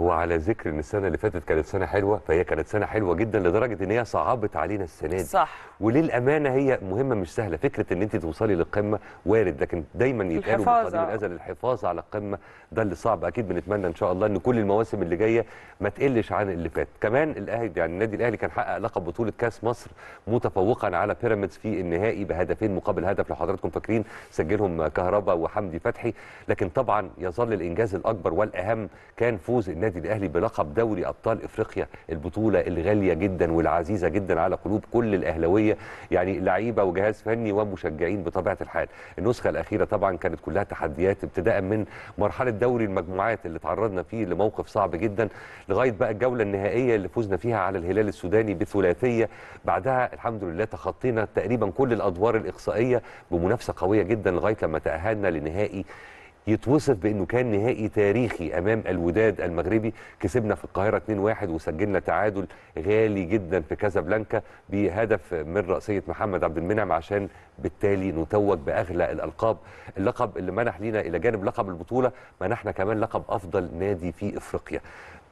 هو على ذكر ان السنه اللي فاتت كانت سنه حلوه فهي كانت سنه حلوه جدا لدرجه ان هي صعبت علينا السنه دي صح وللامانه هي مهمه مش سهله فكره ان انت توصلي للقمه وارد لكن دايما يتقالوا من آه. الازل الحفاظ على القمه ده اللي صعب اكيد بنتمنى ان شاء الله ان كل المواسم اللي جايه ما تقلش عن اللي فات كمان الاهلي يعني النادي الاهلي كان حقق لقب بطوله كاس مصر متفوقا على بيراميدز في النهائي بهدفين مقابل هدف لو حضراتكم فاكرين سجلهم كهربا وحمدي فتحي لكن طبعا يظل الانجاز الاكبر والاهم كان فوز النادي النادي الاهلي بلقب دوري ابطال افريقيا البطوله الغاليه جدا والعزيزه جدا على قلوب كل الاهلاويه يعني لعيبه وجهاز فني ومشجعين بطبيعه الحال النسخه الاخيره طبعا كانت كلها تحديات ابتداء من مرحله دوري المجموعات اللي تعرضنا فيه لموقف صعب جدا لغايه بقى الجوله النهائيه اللي فزنا فيها على الهلال السوداني بثلاثيه بعدها الحمد لله تخطينا تقريبا كل الادوار الاقصائيه بمنافسه قويه جدا لغايه لما تاهلنا لنهائي يتوصف بانه كان نهائي تاريخي امام الوداد المغربي كسبنا في القاهره 2-1 وسجلنا تعادل غالي جدا في كازابلانكا بهدف من راسيه محمد عبد المنعم عشان بالتالي نتوج باغلى الالقاب اللقب اللي منح لينا الى جانب لقب البطوله منحنا كمان لقب افضل نادي في افريقيا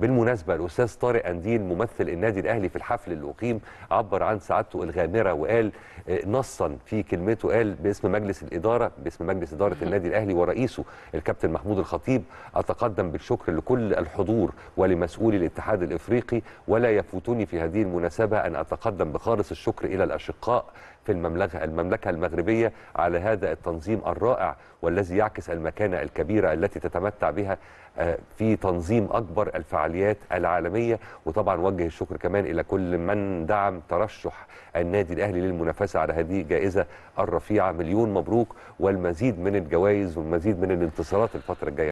بالمناسبه الاستاذ طارق انديل ممثل النادي الاهلي في الحفل اللي اقيم عبر عن سعادته الغامره وقال آه، نصا في كلمته قال باسم مجلس الاداره باسم مجلس اداره النادي الاهلي ورئيسه الكابتن محمود الخطيب أتقدم بالشكر لكل الحضور ولمسؤولي الاتحاد الإفريقي ولا يفوتني في هذه المناسبة أن أتقدم بخالص الشكر إلى الأشقاء في المملكة, المملكة المغربية على هذا التنظيم الرائع والذي يعكس المكانة الكبيرة التي تتمتع بها آه، في تنظيم أكبر الفعاليات العالمية وطبعا وجه الشكر كمان إلى كل من دعم ترشح النادي الأهلي للمنافسة على هذه الجائزة الرفيعة مليون مبروك والمزيد من الجوائز والمزيد من الانتصارات الفترة الجاية